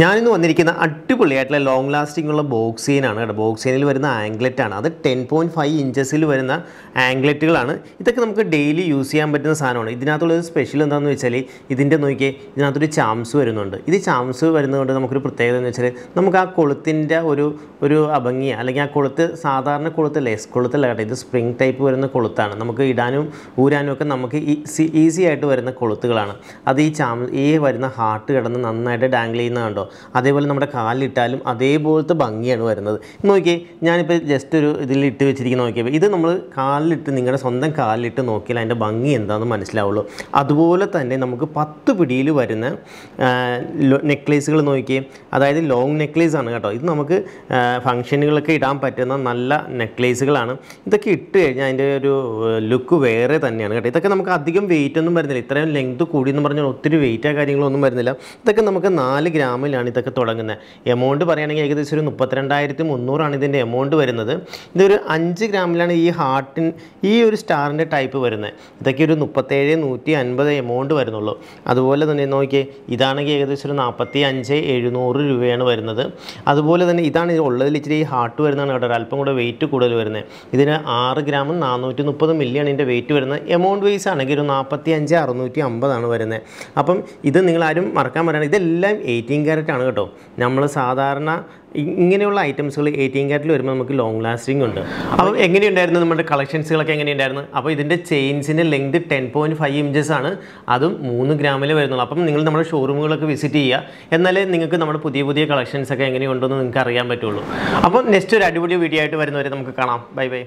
ഞാനിന്ന് വന്നിരിക്കുന്ന അടിപൊളിയായിട്ടുള്ള ലോങ് ലാസ്റ്റിംഗ് ഉള്ള ബോക്സീനാണ് കേട്ടോ ബോക്സീനിൽ വരുന്ന ആണ് അത് ടെൻ പോയിൻറ്റ് ഫൈവ് ഇഞ്ചസിൽ വരുന്ന ആംഗ്ലറ്റുകളാണ് ഇതൊക്കെ നമുക്ക് ഡെയിലി യൂസ് ചെയ്യാൻ പറ്റുന്ന സാധനമാണ് ഇതിനകത്തുള്ള സ്പെഷ്യൽ എന്താണെന്ന് വെച്ചാൽ ഇതിൻ്റെ നോക്കിയേ ഇതിനകത്തൊരു ചാംസ് വരുന്നുണ്ട് ഇത് ചാംസ് വരുന്നതുകൊണ്ട് നമുക്കൊരു പ്രത്യേകത എന്ന് വെച്ചാൽ നമുക്ക് ആ കൊളുത്തിൻ്റെ ഒരു ഒരു അഭംഗിയ അല്ലെങ്കിൽ ആ കൊളുത്ത് സാധാരണ കൊളുത്തല്ല എസ് കൊളുത്തല്ല കേട്ടോ ഇത് സ്പ്രിങ് ടൈപ്പ് വരുന്ന കൊളുത്താണ് നമുക്ക് ഇടാനും ഊരാനും ഒക്കെ നമുക്ക് ഈസി ആയിട്ട് വരുന്ന കൊളുത്തുകളാണ് അത് ഈ ചാം ഈ വരുന്ന ഹാർട്ട് കിടന്ന് നന്നായിട്ട് ഡാങ്കിൾ ചെയ്യുന്നതുണ്ടോ അതേപോലെ നമ്മുടെ കാലിലിട്ടാലും അതേപോലത്തെ ഭംഗിയാണ് വരുന്നത് നോക്കിയേ ഞാനിപ്പോൾ ജസ്റ്റ് ഒരു ഇതിൽ ഇട്ട് വെച്ചിരിക്കുന്ന നോക്കിയപ്പോൾ ഇത് നമ്മൾ കാലിലിട്ട് നിങ്ങളുടെ സ്വന്തം കാലിലിട്ട് നോക്കിയാൽ അതിൻ്റെ ഭംഗി എന്താണെന്ന് മനസ്സിലാവുള്ളൂ അതുപോലെ തന്നെ നമുക്ക് പത്ത് പിടിയിൽ വരുന്ന നെക്ലേസുകൾ നോക്കിയേ അതായത് ലോങ് നെക്ലേസ് ആണ് കേട്ടോ ഇത് നമുക്ക് ഫങ്ഷനുകളൊക്കെ ഇടാൻ പറ്റുന്ന നല്ല നെക്ലേസുകളാണ് ഇതൊക്കെ ഇട്ട് കഴിഞ്ഞാൽ അതിൻ്റെ ഒരു ലുക്ക് വേറെ തന്നെയാണ് കേട്ടോ ഇതൊക്കെ നമുക്ക് അധികം വെയിറ്റ് ഒന്നും വരുന്നില്ല ഇത്രയും ലെങ്ത് കൂടി എന്ന് പറഞ്ഞാൽ ഒത്തിരി വെയിറ്റ് കാര്യങ്ങളോ കാര്യങ്ങളൊന്നും വരുന്നില്ല ഇതൊക്കെ നമുക്ക് നാല് ഗ്രാമിൽ മുതലാണ് ഇതൊക്കെ തുടങ്ങുന്നത് എമൗണ്ട് പറയുകയാണെങ്കിൽ ഏകദേശം ഒരു മുപ്പത്തിരണ്ടായിരത്തി മുന്നൂറാണ് ഇതിൻ്റെ എമൗണ്ട് വരുന്നത് ഇതൊരു അഞ്ച് ഗ്രാമിലാണ് ഈ ഹാർട്ടിൻ ഈ ഒരു സ്റ്റാറിൻ്റെ ടൈപ്പ് വരുന്നത് ഇതൊക്കെ ഒരു മുപ്പത്തേഴ് നൂറ്റി അൻപത് എമൗണ്ട് വരുന്നുള്ളൂ അതുപോലെ തന്നെ നോക്കിയേ ഇതാണെങ്കിൽ ഏകദേശം ഒരു നാൽപ്പത്തി അഞ്ച് എഴുന്നൂറ് രൂപയാണ് വരുന്നത് അതുപോലെ തന്നെ ഇതാണ് ഉള്ളതിൽ ഇച്ചിരി ഈ ഹാർട്ട് വരുന്നതാണ് കേട്ടോ അല്പം കൂടെ വെയിറ്റ് കൂടുതൽ വരുന്നത് ഇതിന് ആറ് ഗ്രാമും നാനൂറ്റി മുപ്പത് മില്ലിയാണ് ഇതിൻ്റെ വെയിറ്റ് വരുന്നത് എമൗണ്ട് വൈസ് ആണെങ്കിൽ ഒരു നാൽപ്പത്തി അഞ്ച് അറുന്നൂറ്റി അമ്പതാണ് വരുന്നത് അപ്പം ഇത് നിങ്ങളാരും മറക്കാൻ പറയുകയാണെങ്കിൽ ഇതെല്ലാം എയ്റ്റീൻ ക്യാരറ്റ് പ്രോഡക്റ്റാണ് കേട്ടോ നമ്മൾ സാധാരണ ഇങ്ങനെയുള്ള ഐറ്റംസുകൾ എയ്റ്റീൻ കാറ്റിൽ വരുമ്പോൾ നമുക്ക് ലോങ് ലാസ്റ്റിംഗ് ഉണ്ട് അപ്പോൾ എങ്ങനെയുണ്ടായിരുന്നു നമ്മുടെ കളക്ഷൻസുകളൊക്കെ എങ്ങനെയുണ്ടായിരുന്നു അപ്പോൾ ഇതിൻ്റെ ചെയിൻസിൻ്റെ length ten point five inches ആണ് അതും മൂന്ന് ഗ്രാമിൽ വരുന്നുള്ളൂ അപ്പം നിങ്ങൾ നമ്മുടെ ഷോറൂമുകളൊക്കെ വിസിറ്റ് ചെയ്യുക എന്നാലേ നിങ്ങൾക്ക് നമ്മുടെ പുതിയ പുതിയ കളക്ഷൻസൊക്കെ എങ്ങനെയുണ്ടെന്ന് നിങ്ങൾക്ക് അറിയാൻ പറ്റുള്ളൂ അപ്പോൾ നെക്സ്റ്റ് ഒരു അടിപൊളി വീഡിയോ ആയിട്ട് വരുന്നവരെ നമുക്ക് കാണാം ബൈ ബൈ